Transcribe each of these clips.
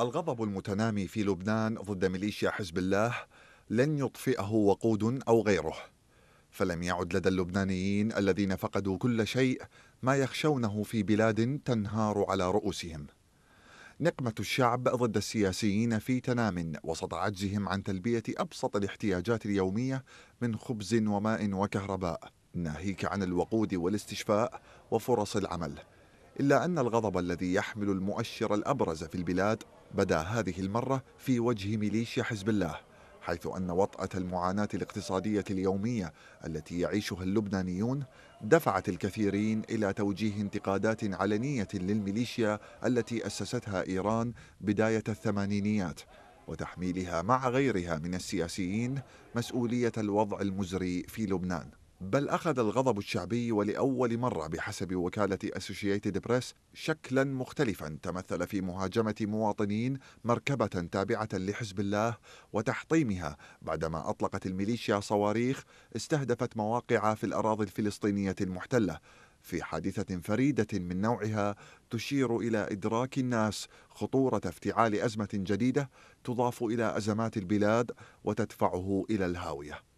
الغضب المتنامي في لبنان ضد ميليشيا حزب الله لن يطفئه وقود او غيره فلم يعد لدى اللبنانيين الذين فقدوا كل شيء ما يخشونه في بلاد تنهار على رؤوسهم نقمة الشعب ضد السياسيين في تنام وسط عجزهم عن تلبية أبسط الاحتياجات اليومية من خبز وماء وكهرباء ناهيك عن الوقود والاستشفاء وفرص العمل إلا أن الغضب الذي يحمل المؤشر الأبرز في البلاد بدا هذه المرة في وجه ميليشيا حزب الله حيث أن وطأة المعاناة الاقتصادية اليومية التي يعيشها اللبنانيون دفعت الكثيرين إلى توجيه انتقادات علنية للميليشيا التي أسستها إيران بداية الثمانينيات وتحميلها مع غيرها من السياسيين مسؤولية الوضع المزري في لبنان بل أخذ الغضب الشعبي ولأول مرة بحسب وكالة أسوشيتد بريس شكلا مختلفا تمثل في مهاجمة مواطنين مركبة تابعة لحزب الله وتحطيمها بعدما أطلقت الميليشيا صواريخ استهدفت مواقع في الأراضي الفلسطينية المحتلة في حادثة فريدة من نوعها تشير إلى إدراك الناس خطورة افتعال أزمة جديدة تضاف إلى أزمات البلاد وتدفعه إلى الهاوية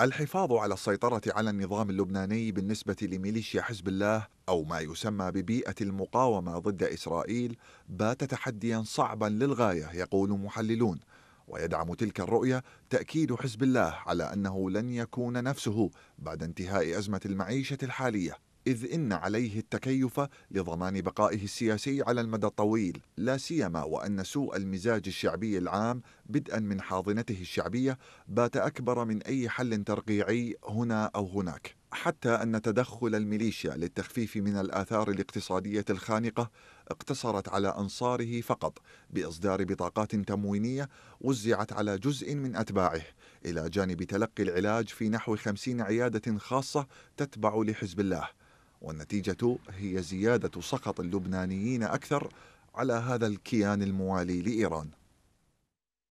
الحفاظ على السيطرة على النظام اللبناني بالنسبة لميليشيا حزب الله أو ما يسمى ببيئة المقاومة ضد إسرائيل بات تحديا صعبا للغاية يقول محللون ويدعم تلك الرؤية تأكيد حزب الله على أنه لن يكون نفسه بعد انتهاء أزمة المعيشة الحالية إذ إن عليه التكيف لضمان بقائه السياسي على المدى الطويل لا سيما وأن سوء المزاج الشعبي العام بدءا من حاضنته الشعبية بات أكبر من أي حل ترقيعي هنا أو هناك حتى أن تدخل الميليشيا للتخفيف من الآثار الاقتصادية الخانقة اقتصرت على أنصاره فقط بإصدار بطاقات تموينية وزعت على جزء من أتباعه إلى جانب تلقي العلاج في نحو خمسين عيادة خاصة تتبع لحزب الله والنتيجة هي زيادة سخط اللبنانيين أكثر على هذا الكيان الموالي لإيران